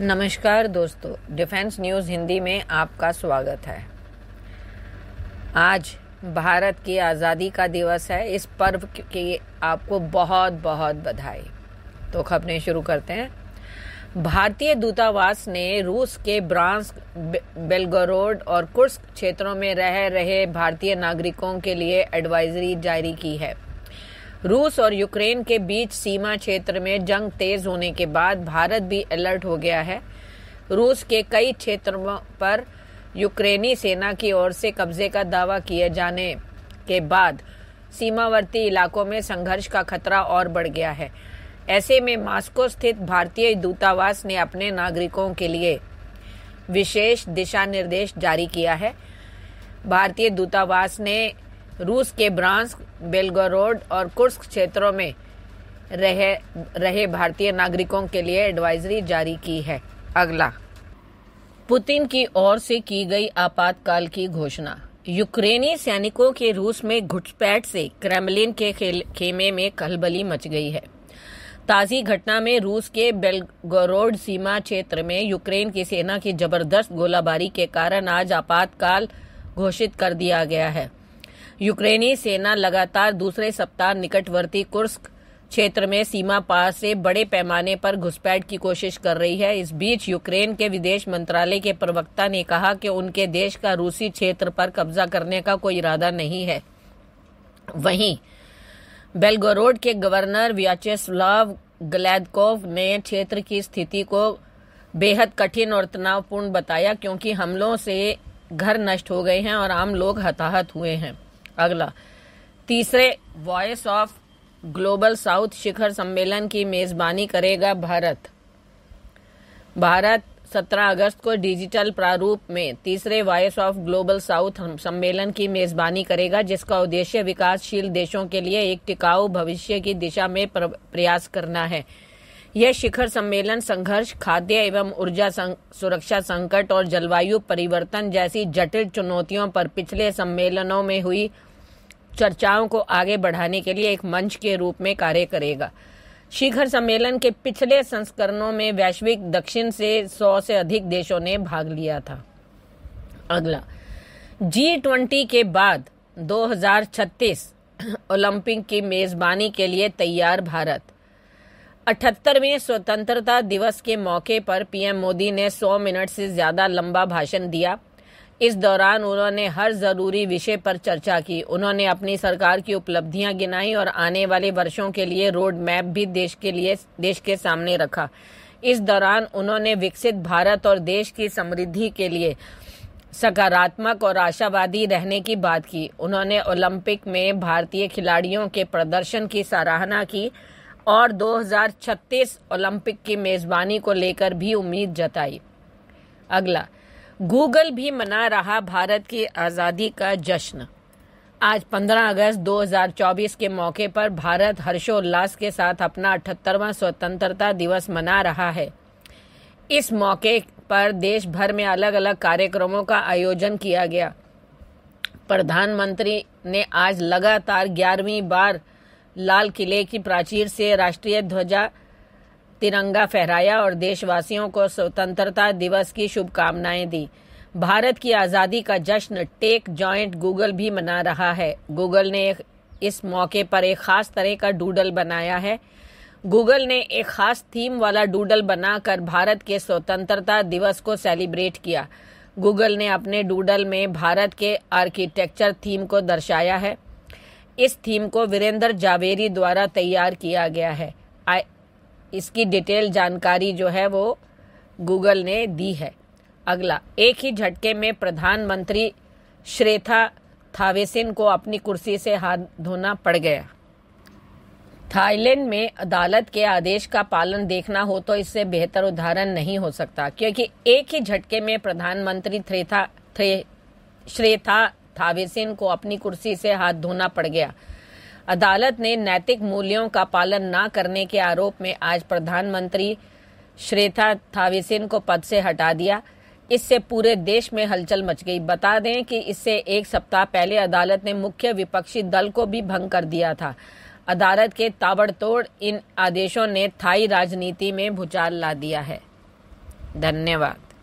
नमस्कार दोस्तों defence news Hindi में आपका स्वागत है आज भारत की आज़ादी का दिवस है इस पर्व की आपको बहुत बहुत बधाई तो खबरें शुरू करते हैं भारतीय दूतावास ने रूस के ब्रांस बेलगोरोड और कुर्स क्षेत्रों में रह रहे भारतीय नागरिकों के लिए एडवाइजरी जारी की है रूस और यूक्रेन के बीच सीमा क्षेत्र में जंग तेज होने के बाद भारत भी अलर्ट हो गया है रूस के कई क्षेत्रों पर यूक्रेनी सेना की ओर से कब्जे का दावा किए जाने के बाद सीमावर्ती इलाकों में संघर्ष का खतरा और बढ़ गया है ऐसे में मास्को स्थित भारतीय दूतावास ने अपने नागरिकों के लिए विशेष दिशा निर्देश जारी किया है भारतीय दूतावास ने रूस के ब्रांस बेलगोरोड और कुर्स्क क्षेत्रों में रहे रहे भारतीय नागरिकों के लिए एडवाइजरी जारी की है अगला पुतिन की ओर से की गई आपातकाल की घोषणा यूक्रेनी सैनिकों के रूस में घुसपैठ से क्रेमलिन के खेमे में खलबली मच गई है ताज़ी घटना में रूस के बेलगोरोड सीमा क्षेत्र में यूक्रेन की सेना की जबरदस्त गोलाबारी के कारण आज आपातकाल घोषित कर दिया गया है यूक्रेनी सेना लगातार दूसरे सप्ताह निकटवर्ती कुर्स्क क्षेत्र में सीमा पार से बड़े पैमाने पर घुसपैठ की कोशिश कर रही है इस बीच यूक्रेन के विदेश मंत्रालय के प्रवक्ता ने कहा कि उनके देश का रूसी क्षेत्र पर कब्जा करने का कोई इरादा नहीं है वहीं बेलगोरोड के गवर्नर व्याचेस्लाव ग्लैदकोव ने क्षेत्र की स्थिति को बेहद कठिन और तनावपूर्ण बताया क्योंकि हमलों से घर नष्ट हो गए हैं और आम लोग हताहत हुए हैं अगला तीसरे वॉइस ऑफ ग्लोबल साउथ शिखर सम्मेलन की मेजबानी करेगा भारत भारत 17 अगस्त को डिजिटल प्रारूप में तीसरे वॉइस ऑफ ग्लोबल साउथ सम्मेलन की मेजबानी करेगा जिसका उद्देश्य विकासशील देशों के लिए एक टिकाऊ भविष्य की दिशा में प्रयास करना है यह शिखर सम्मेलन संघर्ष खाद्य एवं ऊर्जा सुरक्षा संकट और जलवायु परिवर्तन जैसी जटिल चुनौतियों पर पिछले सम्मेलनों में हुई चर्चाओं को आगे बढ़ाने के लिए एक मंच के रूप में कार्य करेगा शिखर सम्मेलन के पिछले संस्करणों में वैश्विक दक्षिण से 100 से अधिक देशों ने भाग लिया था अगला जी ट्वेंटी के बाद 2036 ओलंपिक की मेजबानी के लिए तैयार भारत अठहत्तरवें स्वतंत्रता दिवस के मौके पर पीएम मोदी ने 100 मिनट से ज़्यादा लंबा भाषण दिया इस दौरान उन्होंने हर ज़रूरी विषय पर चर्चा की उन्होंने अपनी सरकार की उपलब्धियां गिनाई और आने वाले वर्षों के लिए रोड मैप भी देश के लिए देश के सामने रखा इस दौरान उन्होंने विकसित भारत और देश की समृद्धि के लिए सकारात्मक और आशावादी रहने की बात की उन्होंने ओलंपिक में भारतीय खिलाड़ियों के प्रदर्शन की सराहना की और 2036 ओलंपिक की मेज़बानी को लेकर भी उम्मीद जताई अगला गूगल भी मना रहा भारत की आज़ादी का जश्न आज 15 अगस्त 2024 के मौके पर भारत हर्षोल्लास के साथ अपना 78वां स्वतंत्रता दिवस मना रहा है इस मौके पर देश भर में अलग अलग कार्यक्रमों का आयोजन किया गया प्रधानमंत्री ने आज लगातार ग्यारहवीं बार लाल किले की प्राचीर से राष्ट्रीय ध्वजा तिरंगा फहराया और देशवासियों को स्वतंत्रता दिवस की शुभकामनाएं दी भारत की आज़ादी का जश्न टेक जॉइंट गूगल भी मना रहा है गूगल ने इस मौके पर एक खास तरह का डूडल बनाया है गूगल ने एक खास थीम वाला डूडल बनाकर भारत के स्वतंत्रता दिवस को सेलिब्रेट किया गूगल ने अपने डूडल में भारत के आर्किटेक्चर थीम को दर्शाया है इस थीम को वीरेंद्र जावेरी द्वारा तैयार किया गया है आ, इसकी डिटेल जानकारी जो है वो गूगल ने दी है अगला एक ही झटके में प्रधानमंत्री श्रेथा थावेसिन को अपनी कुर्सी से हाथ धोना पड़ गया थाईलैंड में अदालत के आदेश का पालन देखना हो तो इससे बेहतर उदाहरण नहीं हो सकता क्योंकि एक ही झटके में प्रधानमंत्री थ्रेथा थ्रे श्रेथा थावेसिन को अपनी कुर्सी से हाथ धोना पड़ गया अदालत ने नैतिक मूल्यों का पालन न करने के आरोप में आज प्रधानमंत्री श्रेता थावेसिन को पद से हटा दिया इससे पूरे देश में हलचल मच गई बता दें कि इससे एक सप्ताह पहले अदालत ने मुख्य विपक्षी दल को भी भंग कर दिया था अदालत के ताबड़तोड़ इन आदेशों ने थाई राजनीति में भूचाल ला दिया है धन्यवाद